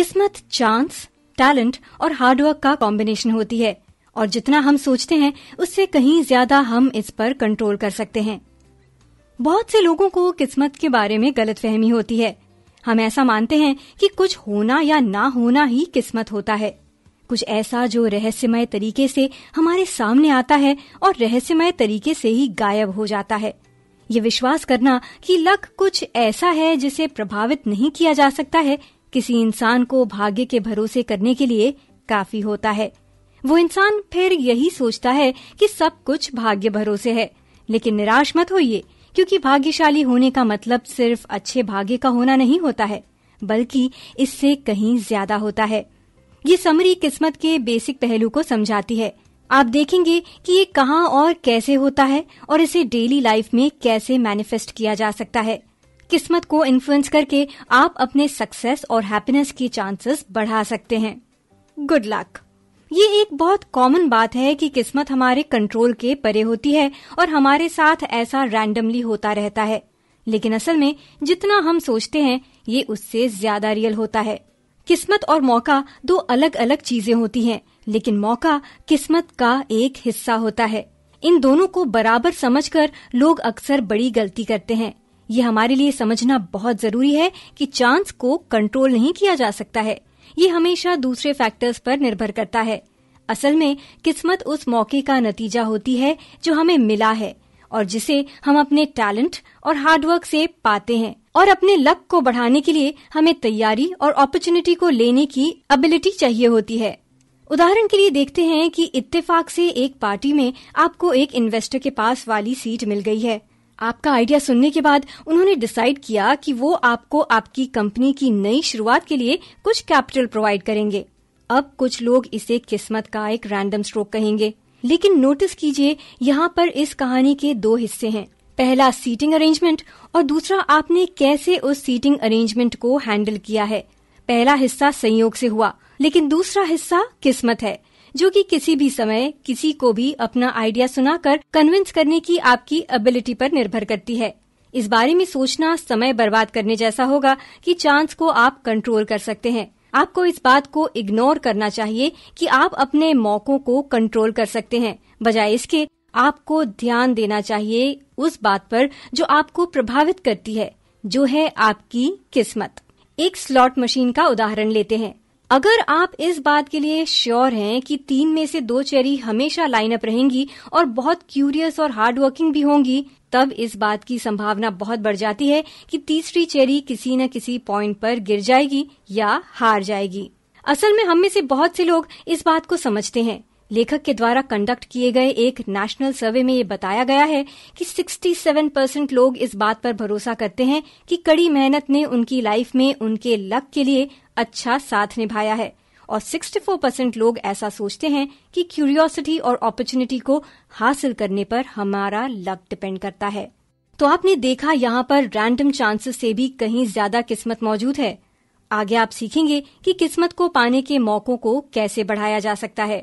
किस्मत chance talent और hard work का कॉम्बिनेशन होती है और जितना हम सोचते हैं उससे कहीं ज्यादा हम इस पर कंट्रोल कर सकते हैं बहुत से लोगों को किस्मत के बारे में गलतफहमी होती है हम ऐसा मानते हैं कि कुछ होना या ना होना ही किस्मत होता है कुछ ऐसा जो रहस्यमय तरीके से हमारे सामने आता है और रहस्यमय तरीके से ही गायब हो जाता है ये विश्वास करना कि लक कुछ ऐसा है जिसे प्रभावित नहीं किया जा सकता है किसी इंसान को भाग्य के भरोसे करने के लिए काफी होता है वो इंसान फिर यही सोचता है कि सब कुछ भाग्य भरोसे है लेकिन निराश मत होइए क्योंकि भाग्यशाली होने का मतलब सिर्फ अच्छे भाग्य का होना नहीं होता है बल्कि इससे कहीं ज्यादा होता है ये समरी किस्मत के बेसिक पहलू को समझाती है आप देखेंगे कि ये कहाँ और कैसे होता है और इसे डेली लाइफ में कैसे मैनिफेस्ट किया जा सकता है किस्मत को इन्फ्लुएंस करके आप अपने सक्सेस और हैप्पीनेस की चांसेस बढ़ा सकते हैं गुड लक ये एक बहुत कॉमन बात है कि किस्मत हमारे कंट्रोल के परे होती है और हमारे साथ ऐसा रैंडमली होता रहता है लेकिन असल में जितना हम सोचते हैं ये उससे ज्यादा रियल होता है किस्मत और मौका दो अलग अलग चीजें होती हैं लेकिन मौका किस्मत का एक हिस्सा होता है इन दोनों को बराबर समझकर लोग अक्सर बड़ी गलती करते हैं ये हमारे लिए समझना बहुत जरूरी है कि चांस को कंट्रोल नहीं किया जा सकता है ये हमेशा दूसरे फैक्टर्स पर निर्भर करता है असल में किस्मत उस मौके का नतीजा होती है जो हमें मिला है और जिसे हम अपने टैलेंट और हार्डवर्क से पाते हैं और अपने लक को बढ़ाने के लिए हमें तैयारी और अपॉर्चुनिटी को लेने की एबिलिटी चाहिए होती है उदाहरण के लिए देखते हैं कि इत्तेफाक से एक पार्टी में आपको एक इन्वेस्टर के पास वाली सीट मिल गई है आपका आइडिया सुनने के बाद उन्होंने डिसाइड किया कि वो आपको आपकी कंपनी की नई शुरुआत के लिए कुछ कैपिटल प्रोवाइड करेंगे अब कुछ लोग इसे किस्मत का एक रैंडम स्ट्रोक कहेंगे लेकिन नोटिस कीजिए यहाँ पर इस कहानी के दो हिस्से हैं पहला सीटिंग अरेंजमेंट और दूसरा आपने कैसे उस सीटिंग अरेंजमेंट को हैंडल किया है पहला हिस्सा संयोग से हुआ लेकिन दूसरा हिस्सा किस्मत है जो कि किसी भी समय किसी को भी अपना आइडिया सुनाकर कन्विंस करने की आपकी एबिलिटी पर निर्भर करती है इस बारे में सोचना समय बर्बाद करने जैसा होगा कि चांस को आप कंट्रोल कर सकते हैं आपको इस बात को इग्नोर करना चाहिए कि आप अपने मौकों को कंट्रोल कर सकते हैं बजाय इसके आपको ध्यान देना चाहिए उस बात पर जो आपको प्रभावित करती है जो है आपकी किस्मत एक स्लॉट मशीन का उदाहरण लेते हैं अगर आप इस बात के लिए श्योर हैं कि तीन में से दो चेरी हमेशा लाइनअप रहेंगी और बहुत क्यूरियस और हार्डवर्किंग भी होंगी तब इस बात की संभावना बहुत बढ़ जाती है कि तीसरी चेरी किसी न किसी पॉइंट पर गिर जाएगी या हार जाएगी असल में हम में से बहुत से लोग इस बात को समझते हैं लेखक के द्वारा कंडक्ट किए गए एक नेशनल सर्वे में ये बताया गया है कि 67 परसेंट लोग इस बात पर भरोसा करते हैं कि कड़ी मेहनत ने उनकी लाइफ में उनके लक के लिए अच्छा साथ निभाया है और 64 परसेंट लोग ऐसा सोचते हैं कि क्यूरियोसिटी और अपॉर्चुनिटी को हासिल करने पर हमारा लक डिपेंड करता है तो आपने देखा यहाँ पर रैंडम चांसेस से भी कहीं ज्यादा किस्मत मौजूद है आगे आप सीखेंगे कि किस्मत को पाने के मौकों को कैसे बढ़ाया जा सकता है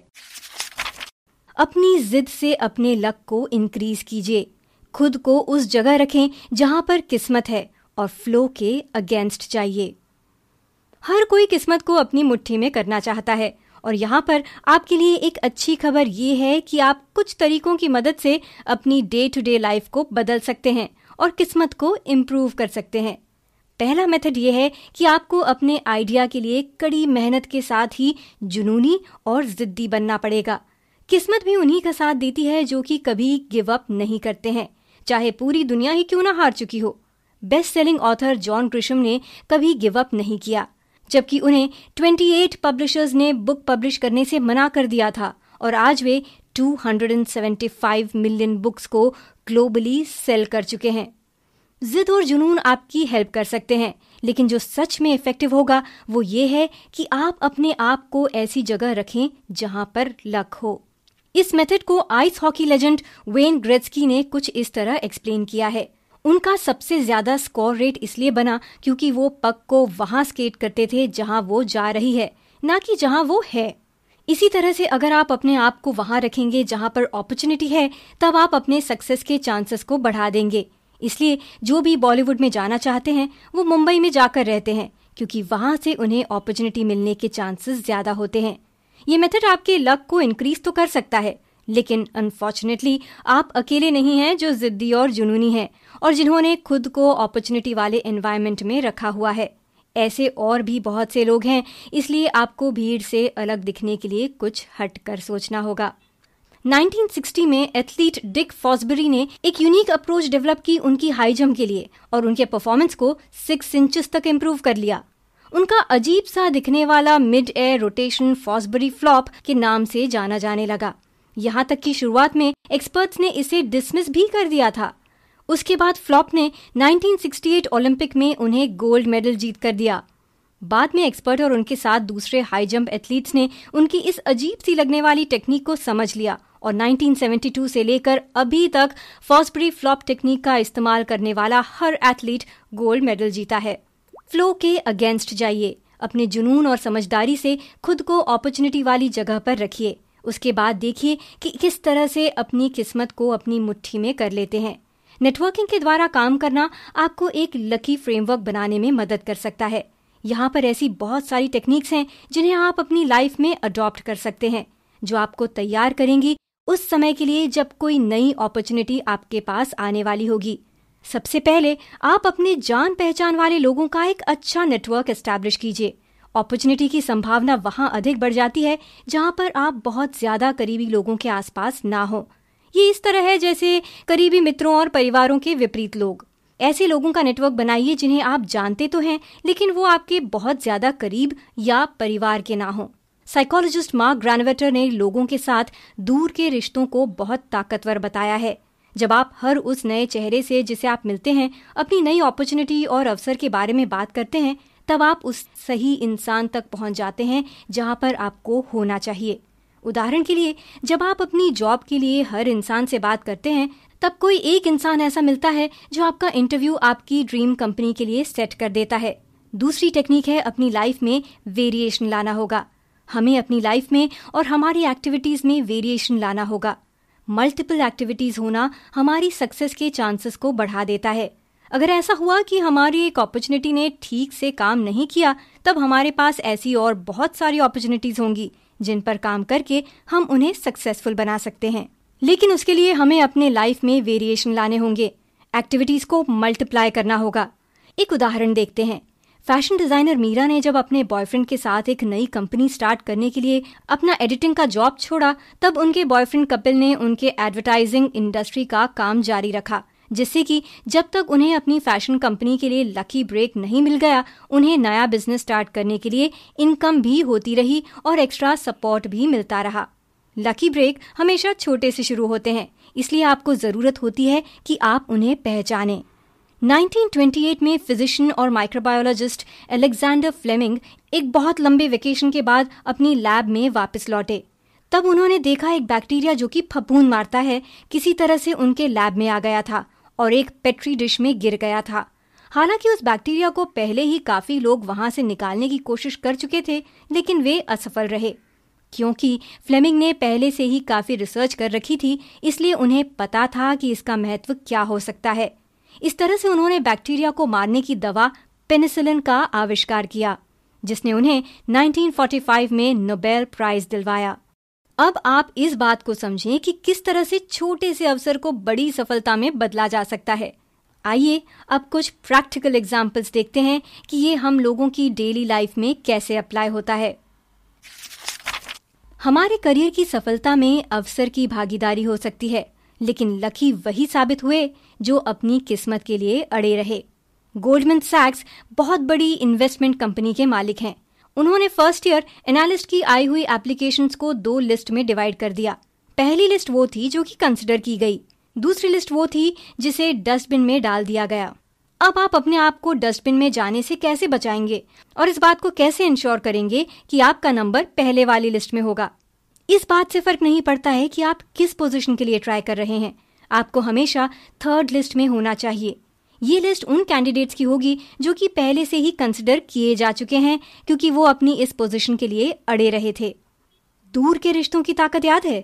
अपनी जिद से अपने लक को इंक्रीज कीजिए खुद को उस जगह रखें जहां पर किस्मत है और फ्लो के अगेंस्ट चाहिए हर कोई किस्मत को अपनी मुट्ठी में करना चाहता है और यहाँ पर आपके लिए एक अच्छी खबर ये है कि आप कुछ तरीकों की मदद से अपनी डे टू डे लाइफ को बदल सकते हैं और किस्मत को इम्प्रूव कर सकते हैं पहला मेथड ये है कि आपको अपने आइडिया के लिए कड़ी मेहनत के साथ ही जुनूनी और जिद्दी बनना पड़ेगा किस्मत भी उन्हीं का साथ देती है जो कि कभी गिव अप नहीं करते हैं चाहे पूरी दुनिया ही क्यों ना हार चुकी हो best selling author John Grisham ने कभी गिव अप नहीं किया जबकि उन्हें 28 पब्लिशर्स ने बुक पब्लिश करने से मना कर दिया था और आज वे 275 मिलियन बुक्स को ग्लोबली सेल कर चुके हैं जिद और जुनून आपकी हेल्प कर सकते हैं लेकिन जो सच में इफेक्टिव होगा वो ये है कि आप अपने आप को ऐसी जगह रखें जहां पर लक हो इस मेथड को ice hockey legend Wayne Gretzky ने कुछ इस तरह एक्सप्लेन किया है उनका सबसे ज्यादा स्कोर रेट इसलिए बना क्योंकि वो पक को वहां स्केट करते थे जहां वो जा रही है ना कि जहां वो है इसी तरह से अगर आप अपने आप को वहां रखेंगे जहां पर अपॉर्चुनिटी है तब आप अपने सक्सेस के चांसेस को बढ़ा देंगे इसलिए जो भी बॉलीवुड में जाना चाहते हैं वो मुंबई में जाकर रहते हैं क्योंकि वहां से उन्हें अपॉर्चुनिटी मिलने के चांसेस ज्यादा होते हैं ये मेथड आपके लक को इंक्रीज तो कर सकता है लेकिन अनफॉर्चुनेटली आप अकेले नहीं हैं जो जिद्दी और जुनूनी हैं और जिन्होंने खुद को अपॉर्चुनिटी वाले एनवायरमेंट में रखा हुआ है ऐसे और भी बहुत से लोग हैं इसलिए आपको भीड़ से अलग दिखने के लिए कुछ हट कर सोचना होगा 1960 में एथलीट डिक फॉसबरी ने एक यूनिक अप्रोच डेवलप की उनकी हाई जंप के लिए और उनके परफॉर्मेंस को सिक्स इंच तक इम्प्रूव कर लिया उनका अजीब सा दिखने वाला mid air rotation Fosbury flop के नाम से जाना जाने लगा यहाँ तक कि शुरुआत में एक्सपर्ट्स ने इसे डिसमिस भी कर दिया था उसके बाद फ्लॉप ने 1968 ओलंपिक में उन्हें गोल्ड मेडल जीत कर दिया बाद में एक्सपर्ट और उनके साथ दूसरे हाई जंप एथलीट्स ने उनकी इस अजीब सी लगने वाली टेक्निक को समझ लिया और 1972 से लेकर अभी तक फॉस्ब्री फ्लॉप टेक्निक का इस्तेमाल करने वाला हर एथलीट गोल्ड मेडल जीता है फ्लो के अगेंस्ट जाइए अपने जुनून और समझदारी से खुद को अपॉर्चुनिटी वाली जगह पर रखिए उसके बाद देखिए कि किस तरह से अपनी किस्मत को अपनी मुट्ठी में कर लेते हैं नेटवर्किंग के द्वारा काम करना आपको एक लकी फ्रेमवर्क बनाने में मदद कर सकता है यहाँ पर ऐसी बहुत सारी टेक्निक्स हैं जिन्हें आप अपनी लाइफ में अडॉप्ट कर सकते हैं जो आपको तैयार करेंगी उस समय के लिए जब कोई नई अपॉर्चुनिटी आपके पास आने वाली होगी सबसे पहले आप अपने जान पहचान वाले लोगों का एक अच्छा नेटवर्क एस्टेब्लिश कीजिए अपॉर्चुनिटी की संभावना वहाँ अधिक बढ़ जाती है जहाँ पर आप बहुत ज्यादा करीबी लोगों के आसपास ना हो ये इस तरह है जैसे करीबी मित्रों और परिवारों के विपरीत लोग ऐसे लोगों का नेटवर्क बनाइए जिन्हें आप जानते तो हैं लेकिन वो आपके बहुत ज्यादा करीब या परिवार के ना हो साइकोलॉजिस्ट मार्क ग्रैनवेटर ने लोगों के साथ दूर के रिश्तों को बहुत ताकतवर बताया है जब आप हर उस नए चेहरे से जिसे आप मिलते हैं अपनी नई अपॉर्चुनिटी और अवसर के बारे में बात करते हैं तब आप उस सही इंसान तक पहुंच जाते हैं जहां पर आपको होना चाहिए उदाहरण के लिए जब आप अपनी जॉब के लिए हर इंसान से बात करते हैं तब कोई एक इंसान ऐसा मिलता है जो आपका इंटरव्यू आपकी ड्रीम कंपनी के लिए सेट कर देता है दूसरी टेक्निक है अपनी लाइफ में वेरिएशन लाना होगा हमें अपनी लाइफ में और हमारी एक्टिविटीज में वेरिएशन लाना होगा मल्टीपल एक्टिविटीज होना हमारी सक्सेस के चांसेस को बढ़ा देता है अगर ऐसा हुआ कि हमारी एक अपॉर्चुनिटी ने ठीक से काम नहीं किया तब हमारे पास ऐसी और बहुत सारी अपॉर्चुनिटीज होंगी जिन पर काम करके हम उन्हें सक्सेसफुल बना सकते हैं लेकिन उसके लिए हमें अपने लाइफ में वेरिएशन लाने होंगे एक्टिविटीज को मल्टीप्लाई करना होगा एक उदाहरण देखते हैं फैशन डिजाइनर मीरा ने जब अपने बॉयफ्रेंड के साथ एक नई कंपनी स्टार्ट करने के लिए अपना एडिटिंग का जॉब छोड़ा तब उनके बॉयफ्रेंड कपिल ने उनके एडवर्टाइजिंग इंडस्ट्री का काम जारी रखा जिससे कि जब तक उन्हें अपनी फैशन कंपनी के लिए लकी ब्रेक नहीं मिल गया उन्हें नया बिजनेस स्टार्ट करने के लिए इनकम भी होती रही और एक्स्ट्रा सपोर्ट भी मिलता रहा लकी ब्रेक हमेशा छोटे से शुरू होते हैं इसलिए आपको ज़रूरत होती है कि आप उन्हें पहचानें 1928 में फिजिशियन और माइक्रोबायोलॉजिस्ट एलेक्जेंडर फ्लेमिंग एक बहुत लंबे वेकेशन के बाद अपनी लैब में वापस लौटे तब उन्होंने देखा एक बैक्टीरिया जो कि फपून मारता है किसी तरह से उनके लैब में आ गया था और एक पेट्री डिश में गिर गया था हालांकि उस बैक्टीरिया को पहले ही काफी लोग वहां से निकालने की कोशिश कर चुके थे लेकिन वे असफल रहे क्योंकि फ्लेमिंग ने पहले से ही काफी रिसर्च कर रखी थी इसलिए उन्हें पता था कि इसका महत्व क्या हो सकता है इस तरह से उन्होंने बैक्टीरिया को मारने की दवा पेनिसिलिन का आविष्कार किया जिसने उन्हें 1945 में नोबेल प्राइज दिलवाया अब आप इस बात को समझें कि किस तरह से छोटे से अवसर को बड़ी सफलता में बदला जा सकता है आइए अब कुछ प्रैक्टिकल एग्जाम्पल्स देखते हैं कि ये हम लोगों की डेली लाइफ में कैसे अप्लाई होता है हमारे करियर की सफलता में अवसर की भागीदारी हो सकती है लेकिन लकी वही साबित हुए जो अपनी किस्मत के लिए अड़े रहे गोल्डमैन सैक्स बहुत बड़ी इन्वेस्टमेंट कंपनी के मालिक हैं उन्होंने फर्स्ट ईयर एनालिस्ट की आई हुई एप्लीकेशंस को दो लिस्ट में डिवाइड कर दिया पहली लिस्ट वो थी जो कि कंसिडर की गई दूसरी लिस्ट वो थी जिसे डस्टबिन में डाल दिया गया अब आप अपने आप को डस्टबिन में जाने से कैसे बचाएंगे और इस बात को कैसे इंश्योर करेंगे कि आपका नंबर पहले वाली लिस्ट में होगा इस बात से फर्क नहीं पड़ता है कि आप किस पोजीशन के लिए ट्राई कर रहे हैं आपको हमेशा थर्ड लिस्ट में होना चाहिए ये लिस्ट उन कैंडिडेट्स की होगी जो कि पहले से ही कंसिडर किए जा चुके हैं क्योंकि वो अपनी इस पोजीशन के लिए अड़े रहे थे दूर के रिश्तों की ताकत याद है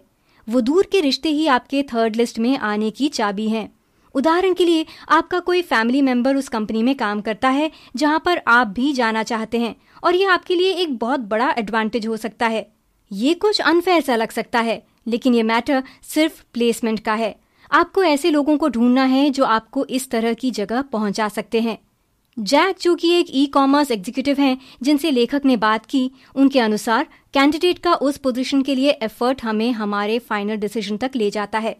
वो दूर के रिश्ते ही आपके थर्ड लिस्ट में आने की चाबी हैं उदाहरण के लिए आपका कोई फैमिली मेंबर उस कंपनी में काम करता है जहां पर आप भी जाना चाहते हैं और ये आपके लिए एक बहुत बड़ा एडवांटेज हो सकता है ये कुछ अनफेयर सा लग सकता है लेकिन ये मैटर सिर्फ प्लेसमेंट का है आपको ऐसे लोगों को ढूंढना है जो आपको इस तरह की जगह पहुंचा सकते हैं जैक जो कि एक ई कॉमर्स एग्जीक्यूटिव हैं जिनसे लेखक ने बात की उनके अनुसार कैंडिडेट का उस पोजीशन के लिए एफर्ट हमें हमारे फाइनल डिसीजन तक ले जाता है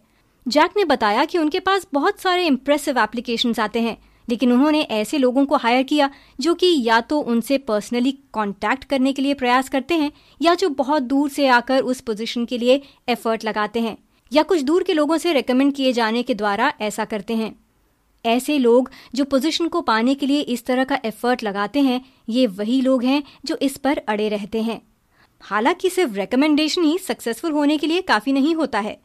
जैक ने बताया कि उनके पास बहुत सारे इम्प्रेसिव एप्लीकेशन आते हैं लेकिन उन्होंने ऐसे लोगों को हायर किया जो कि या तो उनसे पर्सनली कॉन्टैक्ट करने के लिए प्रयास करते हैं या जो बहुत दूर से आकर उस पोजिशन के लिए एफर्ट लगाते हैं या कुछ दूर के लोगों से रेकमेंड किए जाने के द्वारा ऐसा करते हैं ऐसे लोग जो पोजीशन को पाने के लिए इस तरह का एफर्ट लगाते हैं ये वही लोग हैं जो इस पर अड़े रहते हैं हालांकि सिर्फ रिकमेंडेशन ही सक्सेसफुल होने के लिए काफी नहीं होता है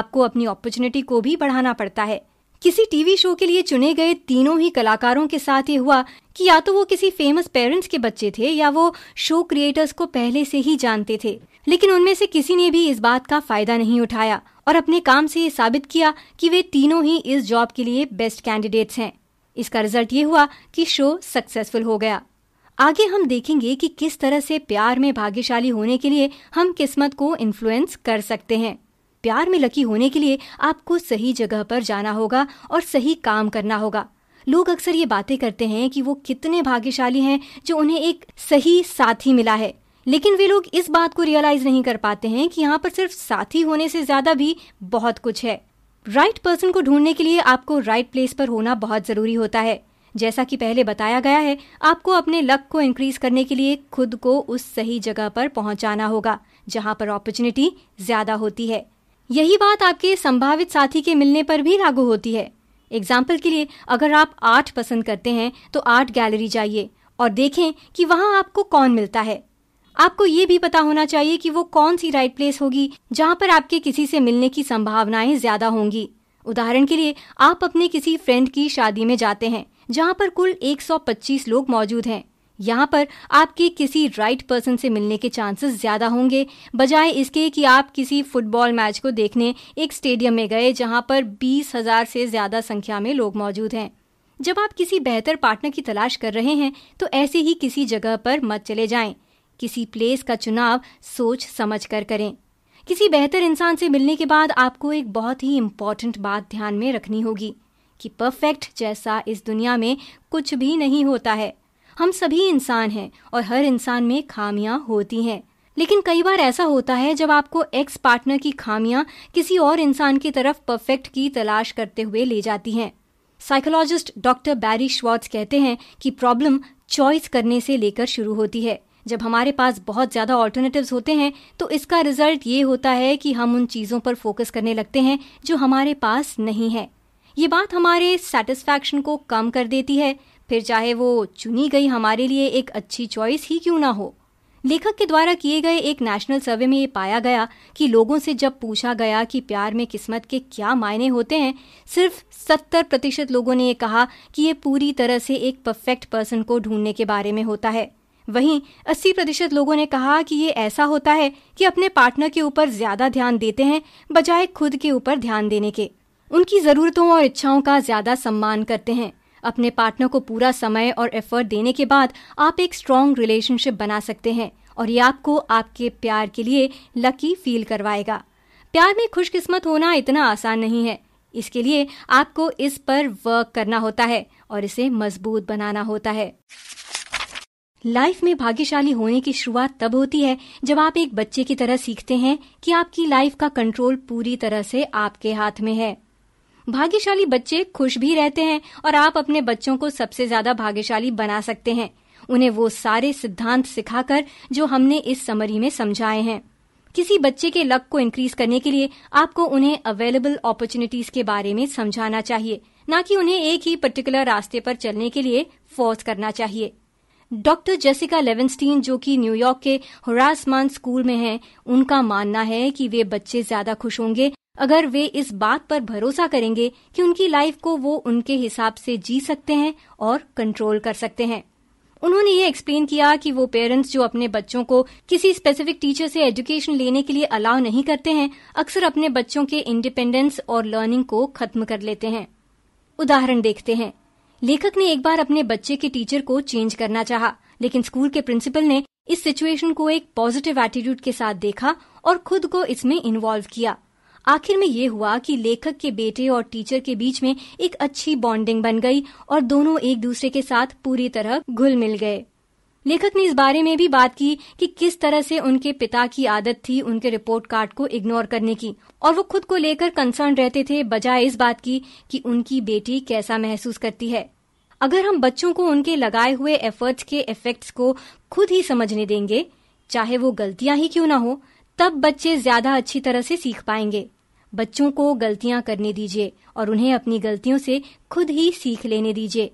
आपको अपनी अपॉर्चुनिटी को भी बढ़ाना पड़ता है किसी टीवी शो के लिए चुने गए तीनों ही कलाकारों के साथ ये हुआ कि या तो वो किसी फेमस पेरेंट्स के बच्चे थे या वो शो क्रिएटर्स को पहले से ही जानते थे लेकिन उनमें से किसी ने भी इस बात का फायदा नहीं उठाया और अपने काम से ये साबित किया कि वे तीनों ही इस जॉब के लिए बेस्ट कैंडिडेट्स हैं इसका रिजल्ट ये हुआ कि शो सक्सेसफुल हो गया आगे हम देखेंगे कि किस तरह से प्यार में भाग्यशाली होने के लिए हम किस्मत को इन्फ्लुएंस कर सकते हैं प्यार में लकी होने के लिए आपको सही जगह पर जाना होगा और सही काम करना होगा लोग अक्सर ये बातें करते हैं कि वो कितने भाग्यशाली हैं जो उन्हें एक सही साथी मिला है लेकिन वे लोग इस बात को रियलाइज नहीं कर पाते हैं कि यहाँ पर सिर्फ साथी होने से ज्यादा भी बहुत कुछ है राइट right पर्सन को ढूंढने के लिए आपको राइट right प्लेस पर होना बहुत जरूरी होता है जैसा कि पहले बताया गया है आपको अपने लक को इंक्रीज करने के लिए खुद को उस सही जगह पर पहुंचाना होगा जहां पर अपॉर्चुनिटी ज्यादा होती है यही बात आपके संभावित साथी के मिलने पर भी लागू होती है एग्जाम्पल के लिए अगर आप आर्ट पसंद करते हैं तो आर्ट गैलरी जाइए और देखें कि वहाँ आपको कौन मिलता है आपको ये भी पता होना चाहिए कि वो कौन सी राइट प्लेस होगी जहाँ पर आपके किसी से मिलने की संभावनाएं ज्यादा होंगी उदाहरण के लिए आप अपने किसी फ्रेंड की शादी में जाते हैं जहाँ पर कुल 125 लोग मौजूद हैं यहाँ पर आपके किसी राइट पर्सन से मिलने के चांसेस ज्यादा होंगे बजाय इसके कि आप किसी फुटबॉल मैच को देखने एक स्टेडियम में गए जहाँ पर बीस हजार से ज्यादा संख्या में लोग मौजूद हैं जब आप किसी बेहतर पार्टनर की तलाश कर रहे हैं तो ऐसे ही किसी जगह पर मत चले जाएं। किसी प्लेस का चुनाव सोच समझ कर करें किसी बेहतर इंसान से मिलने के बाद आपको एक बहुत ही इम्पॉर्टेंट बात ध्यान में रखनी होगी कि परफेक्ट जैसा इस दुनिया में कुछ भी नहीं होता है हम सभी इंसान हैं और हर इंसान में खामियां होती हैं लेकिन कई बार ऐसा होता है जब आपको एक्स पार्टनर की खामियां किसी और इंसान की तरफ परफेक्ट की तलाश करते हुए ले जाती हैं साइकोलॉजिस्ट डॉक्टर बैरी श्वाट्स कहते हैं कि प्रॉब्लम चॉइस करने से लेकर शुरू होती है जब हमारे पास बहुत ज़्यादा ऑल्टरनेटिव होते हैं तो इसका रिजल्ट ये होता है कि हम उन चीज़ों पर फोकस करने लगते हैं जो हमारे पास नहीं है ये बात हमारे सेटिस्फैक्शन को कम कर देती है फिर चाहे वो चुनी गई हमारे लिए एक अच्छी चॉइस ही क्यों ना हो लेखक के द्वारा किए गए एक नेशनल सर्वे में ये पाया गया कि लोगों से जब पूछा गया कि प्यार में किस्मत के क्या मायने होते हैं सिर्फ 70 प्रतिशत लोगों ने ये कहा कि ये पूरी तरह से एक परफेक्ट पर्सन को ढूंढने के बारे में होता है वहीं 80 प्रतिशत लोगों ने कहा कि ये ऐसा होता है कि अपने पार्टनर के ऊपर ज्यादा ध्यान देते हैं बजाय खुद के ऊपर ध्यान देने के उनकी ज़रूरतों और इच्छाओं का ज्यादा सम्मान करते हैं अपने पार्टनर को पूरा समय और एफर्ट देने के बाद आप एक स्ट्रॉन्ग रिलेशनशिप बना सकते हैं और ये आपको आपके प्यार के लिए लकी फील करवाएगा प्यार में खुशकिस्मत होना इतना आसान नहीं है इसके लिए आपको इस पर वर्क करना होता है और इसे मजबूत बनाना होता है लाइफ में भाग्यशाली होने की शुरुआत तब होती है जब आप एक बच्चे की तरह सीखते हैं कि आपकी लाइफ का कंट्रोल पूरी तरह से आपके हाथ में है भाग्यशाली बच्चे खुश भी रहते हैं और आप अपने बच्चों को सबसे ज्यादा भाग्यशाली बना सकते हैं उन्हें वो सारे सिद्धांत सिखाकर जो हमने इस समरी में समझाए हैं किसी बच्चे के लक को इंक्रीज करने के लिए आपको उन्हें अवेलेबल अपॉर्चुनिटीज के बारे में समझाना चाहिए न कि उन्हें एक ही पर्टिकुलर रास्ते पर चलने के लिए फोर्स करना चाहिए डॉक्टर जेसिका लेवेंस्टीन जो कि न्यूयॉर्क के हरासमान स्कूल में हैं उनका मानना है कि वे बच्चे ज्यादा खुश होंगे अगर वे इस बात पर भरोसा करेंगे कि उनकी लाइफ को वो उनके हिसाब से जी सकते हैं और कंट्रोल कर सकते हैं उन्होंने ये एक्सप्लेन किया कि वो पेरेंट्स जो अपने बच्चों को किसी स्पेसिफिक टीचर से एजुकेशन लेने के लिए अलाउ नहीं करते हैं अक्सर अपने बच्चों के इंडिपेंडेंस और लर्निंग को खत्म कर लेते हैं उदाहरण देखते हैं लेखक ने एक बार अपने बच्चे के टीचर को चेंज करना चाहा, लेकिन स्कूल के प्रिंसिपल ने इस सिचुएशन को एक पॉजिटिव एटीट्यूड के साथ देखा और खुद को इसमें इन्वॉल्व किया आखिर में ये हुआ कि लेखक के बेटे और टीचर के बीच में एक अच्छी बॉन्डिंग बन गई और दोनों एक दूसरे के साथ पूरी तरह घुल मिल गए लेखक ने इस बारे में भी बात की कि किस तरह से उनके पिता की आदत थी उनके रिपोर्ट कार्ड को इग्नोर करने की और वो खुद को लेकर कंसर्न रहते थे बजाय इस बात की कि उनकी बेटी कैसा महसूस करती है अगर हम बच्चों को उनके लगाए हुए एफर्ट्स के इफेक्ट्स को खुद ही समझने देंगे चाहे वो गलतियां ही क्यों ना हो तब बच्चे ज्यादा अच्छी तरह से सीख पाएंगे बच्चों को गलतियां करने दीजिए और उन्हें अपनी गलतियों से खुद ही सीख लेने दीजिए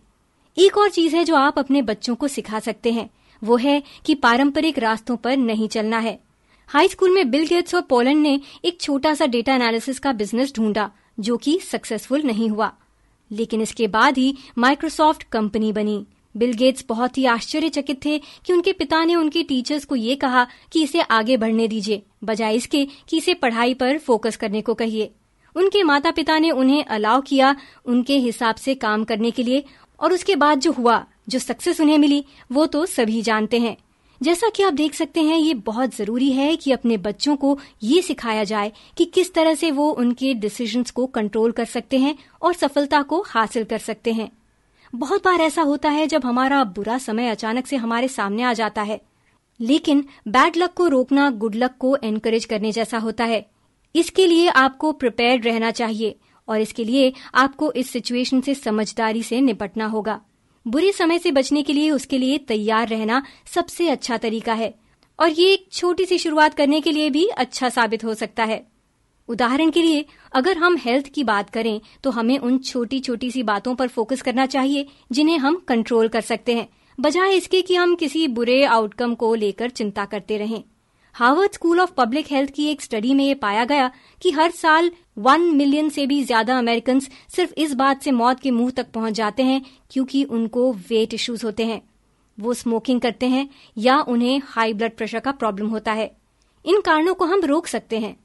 एक और चीज है जो आप अपने बच्चों को सिखा सकते हैं वो है कि पारंपरिक रास्तों पर नहीं चलना है हाई स्कूल में बिल गेट्स और पोलैंड ने एक छोटा सा डेटा एनालिसिस का बिजनेस ढूंढा जो कि सक्सेसफुल नहीं हुआ लेकिन इसके बाद ही माइक्रोसॉफ्ट कंपनी बनी बिल गेट्स बहुत ही आश्चर्यचकित थे कि उनके पिता ने उनके टीचर्स को ये कहा कि इसे आगे बढ़ने दीजिए बजाय इसके कि इसे पढ़ाई पर फोकस करने को कहिए उनके माता पिता ने उन्हें अलाउ किया उनके हिसाब से काम करने के लिए और उसके बाद जो हुआ जो सक्सेस उन्हें मिली वो तो सभी जानते हैं जैसा कि आप देख सकते हैं ये बहुत ज़रूरी है कि अपने बच्चों को ये सिखाया जाए कि किस तरह से वो उनके डिसीजंस को कंट्रोल कर सकते हैं और सफलता को हासिल कर सकते हैं बहुत बार ऐसा होता है जब हमारा बुरा समय अचानक से हमारे सामने आ जाता है लेकिन बैड लक को रोकना गुड लक को एनकरेज करने जैसा होता है इसके लिए आपको प्रिपेयर्ड रहना चाहिए और इसके लिए आपको इस सिचुएशन से समझदारी से निपटना होगा बुरे समय से बचने के लिए उसके लिए तैयार रहना सबसे अच्छा तरीका है और ये एक छोटी सी शुरुआत करने के लिए भी अच्छा साबित हो सकता है उदाहरण के लिए अगर हम हेल्थ की बात करें तो हमें उन छोटी छोटी सी बातों पर फोकस करना चाहिए जिन्हें हम कंट्रोल कर सकते हैं बजाय इसके कि हम किसी बुरे आउटकम को लेकर चिंता करते रहें Harvard school of public health की एक स्टडी में ये पाया गया कि हर साल वन मिलियन से भी ज्यादा अमेरिकन सिर्फ इस बात से मौत के मुंह तक पहुंच जाते हैं क्योंकि उनको वेट इश्यूज होते हैं वो स्मोकिंग करते हैं या उन्हें हाई ब्लड प्रेशर का प्रॉब्लम होता है इन कारणों को हम रोक सकते हैं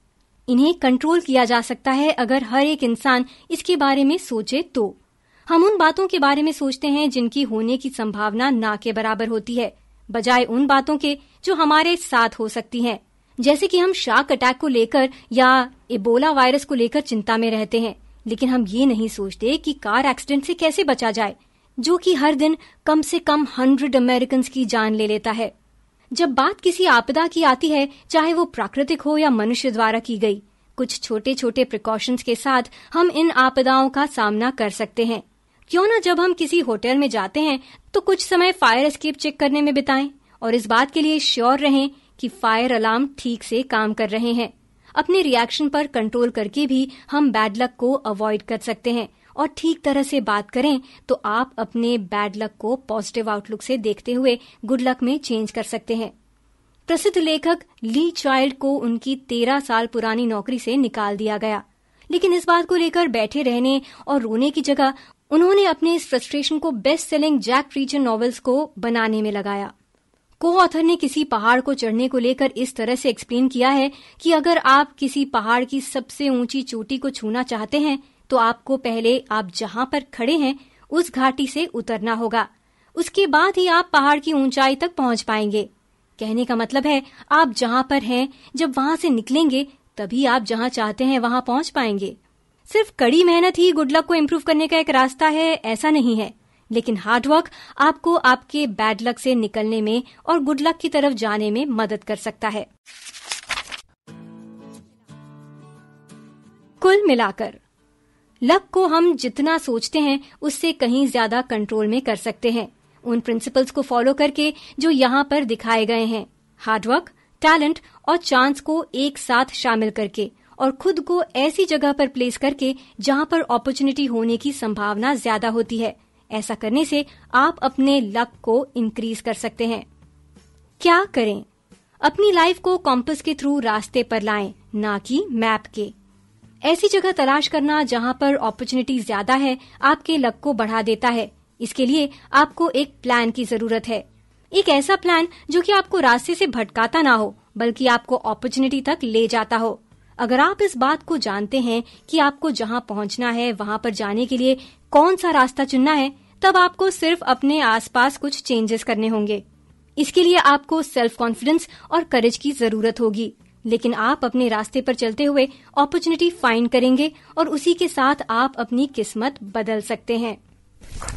इन्हें कंट्रोल किया जा सकता है अगर हर एक इंसान इसके बारे में सोचे तो हम उन बातों के बारे में सोचते हैं जिनकी होने की संभावना ना के बराबर होती है बजाय उन बातों के जो हमारे साथ हो सकती हैं जैसे कि हम शार्क अटैक को लेकर या इबोला वायरस को लेकर चिंता में रहते हैं लेकिन हम ये नहीं सोचते कि कार एक्सीडेंट से कैसे बचा जाए जो कि हर दिन कम से कम हंड्रेड अमेरिकन की जान ले लेता है जब बात किसी आपदा की आती है चाहे वो प्राकृतिक हो या मनुष्य द्वारा की गई कुछ छोटे छोटे प्रिकॉशंस के साथ हम इन आपदाओं का सामना कर सकते हैं क्यों ना जब हम किसी होटल में जाते हैं तो कुछ समय फायर एस्केप चेक करने में बिताएं और इस बात के लिए श्योर रहें कि फायर अलार्म ठीक से काम कर रहे हैं अपने रिएक्शन पर कंट्रोल करके भी हम बैड लक को अवॉइड कर सकते हैं और ठीक तरह से बात करें तो आप अपने बैड लक को पॉजिटिव आउटलुक से देखते हुए गुड लक में चेंज कर सकते हैं प्रसिद्ध लेखक ली चाइल्ड को उनकी तेरह साल पुरानी नौकरी से निकाल दिया गया लेकिन इस बात को लेकर बैठे रहने और रोने की जगह उन्होंने अपने इस फ्रस्ट्रेशन को best selling Jack Reacher novels को बनाने में लगाया को ऑथर ने किसी पहाड़ को चढ़ने को लेकर इस तरह से एक्सप्लेन किया है कि अगर आप किसी पहाड़ की सबसे ऊंची चोटी को छूना चाहते हैं तो आपको पहले आप जहां पर खड़े हैं उस घाटी से उतरना होगा उसके बाद ही आप पहाड़ की ऊंचाई तक पहुंच पाएंगे कहने का मतलब है आप जहां पर हैं जब वहां से निकलेंगे तभी आप जहां चाहते हैं वहां पहुंच पाएंगे सिर्फ कड़ी मेहनत ही गुड लक को इम्प्रूव करने का एक रास्ता है ऐसा नहीं है लेकिन हार्डवर्क आपको आपके बैड लक से निकलने में और गुड लक की तरफ जाने में मदद कर सकता है कुल मिलाकर लक को हम जितना सोचते हैं उससे कहीं ज्यादा कंट्रोल में कर सकते हैं उन प्रिंसिपल्स को फॉलो करके जो यहाँ पर दिखाए गए हैं हार्डवर्क टैलेंट और चांस को एक साथ शामिल करके और खुद को ऐसी जगह पर प्लेस करके जहां पर अपॉर्चुनिटी होने की संभावना ज्यादा होती है ऐसा करने से आप अपने लक को इंक्रीज कर सकते हैं क्या करें अपनी लाइफ को कॉम्पस के थ्रू रास्ते पर लाएं ना कि मैप के ऐसी जगह तलाश करना जहां पर अपॉर्चुनिटी ज्यादा है आपके लक को बढ़ा देता है इसके लिए आपको एक प्लान की जरूरत है एक ऐसा प्लान जो कि आपको रास्ते से भटकाता ना हो बल्कि आपको अपॉर्चुनिटी तक ले जाता हो अगर आप इस बात को जानते हैं कि आपको जहां पहुंचना है वहां पर जाने के लिए कौन सा रास्ता चुनना है तब आपको सिर्फ अपने आसपास कुछ चेंजेस करने होंगे इसके लिए आपको सेल्फ कॉन्फिडेंस और करेज की जरूरत होगी लेकिन आप अपने रास्ते पर चलते हुए अपॉर्चुनिटी फाइंड करेंगे और उसी के साथ आप अपनी किस्मत बदल सकते हैं